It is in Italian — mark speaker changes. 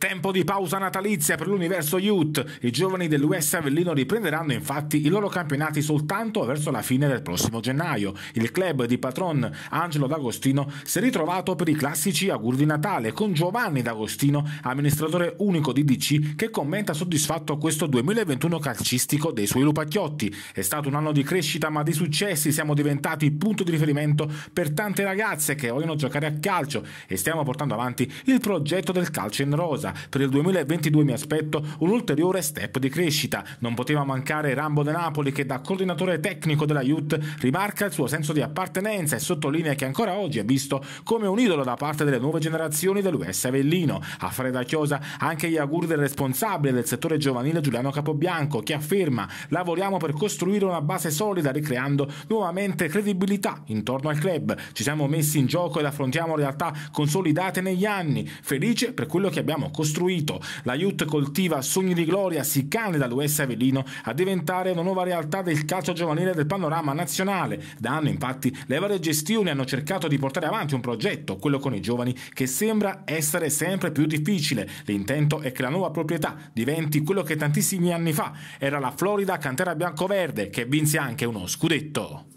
Speaker 1: Tempo di pausa natalizia per l'universo Youth. I giovani dell'US Avellino riprenderanno infatti i loro campionati soltanto verso la fine del prossimo gennaio. Il club di patron Angelo D'Agostino si è ritrovato per i classici auguri di Natale con Giovanni D'Agostino, amministratore unico di DC, che commenta soddisfatto questo 2021 calcistico dei suoi lupacchiotti. È stato un anno di crescita ma di successi, siamo diventati punto di riferimento per tante ragazze che vogliono giocare a calcio e stiamo portando avanti il progetto del calcio in rosa crescita. Per il 2022 mi aspetto un ulteriore step di crescita. Non poteva mancare Rambo De Napoli che da coordinatore tecnico della Youth rimarca il suo senso di appartenenza e sottolinea che ancora oggi è visto come un idolo da parte delle nuove generazioni dell'US Avellino. A fare da Chiosa anche gli auguri del responsabile del settore giovanile Giuliano Capobianco che afferma lavoriamo per costruire una base solida ricreando nuovamente credibilità intorno al club. Ci siamo messi in gioco ed affrontiamo realtà consolidate negli anni. Felice per quello che abbiamo costruito costruito. La Youth coltiva sogni di gloria, si candida dall'US Avellino a diventare una nuova realtà del calcio giovanile del panorama nazionale. Da anni infatti le varie gestioni hanno cercato di portare avanti un progetto, quello con i giovani, che sembra essere sempre più difficile. L'intento è che la nuova proprietà diventi quello che tantissimi anni fa era la Florida Cantera Bianco-Verde, che vinse anche uno scudetto.